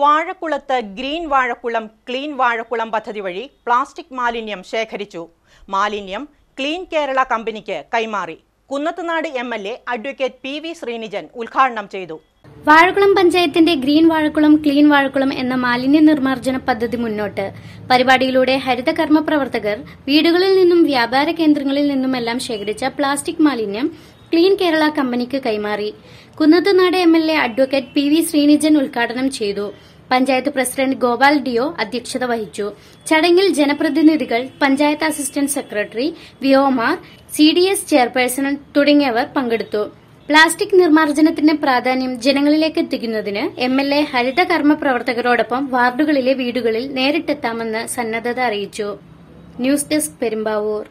വാഴക്കുളത്ത് green Vazhakulam clean Vazhakulam പദ്ധതി വഴി plastic മാലിന്യം ശേഖരിച്ചു മാലിന്യം ക്ലീൻ കേരള കമ്പനിക്ക് കൈമാറി Kunnathunad M L A advocate P V Sreenijin ഉദ്ഘാടനം ചെയ്തു വാഴക്കുളം പഞ്ചായത്തിന്റെ ഗ്രീൻ വാഴക്കുളം ക്ലീൻ വാഴക്കുളം എന്ന മാലിന്യ നിർമ്മാർജ്ജന പദ്ധതി മുന്നോട്ട് പരിപാടിയിലൂടെ കർമ്മ പ്രവർത്തകർ വീടുകളിൽ നിന്നും വ്യാപാര കേന്ദ്രങ്ങളിൽ നിന്നുമെല്ലാം ശേഖരിച്ച പ്ലാസ്റ്റിക് മാലിന്യം ക്ലീൻ കേരള കമ്പനിക്ക് കൈമാറി Kunnathunad M L A advocate P V Sreenijin ഉദ്ഘാടനം ചെയ്തു പഞ്ചായത്ത് പ്രസിഡന്റ് ഗോപാൽ ഡിയോ അധ്യക്ഷത വഹിച്ചു ചടങ്ങിൽ ജനപ്രതിനിധികൾ പഞ്ചായത്ത് അസിസ്റ്റന്റ് സെക്രട്ടറി വിയോമാർ സി ഡി എസ് ചെയർപേഴ്സൺ തുടങ്ങിയവർ പങ്കെടുത്തു പ്ലാസ്റ്റിക് നിർമ്മാർജ്ജനത്തിന്റെ പ്രാധാന്യം ജനങ്ങളിലേക്ക് എത്തിക്കുന്നതിന് എം എൽ എ ഹരിത കർമ്മ പ്രവർത്തകരോടൊപ്പം വാർഡുകളിലെ വീടുകളിൽ നേരിട്ടെത്താമെന്ന് സന്നദ്ധത അറിയിച്ചു ന്യൂസ് ഡെസ്ക് പെരുമ്പാവൂർ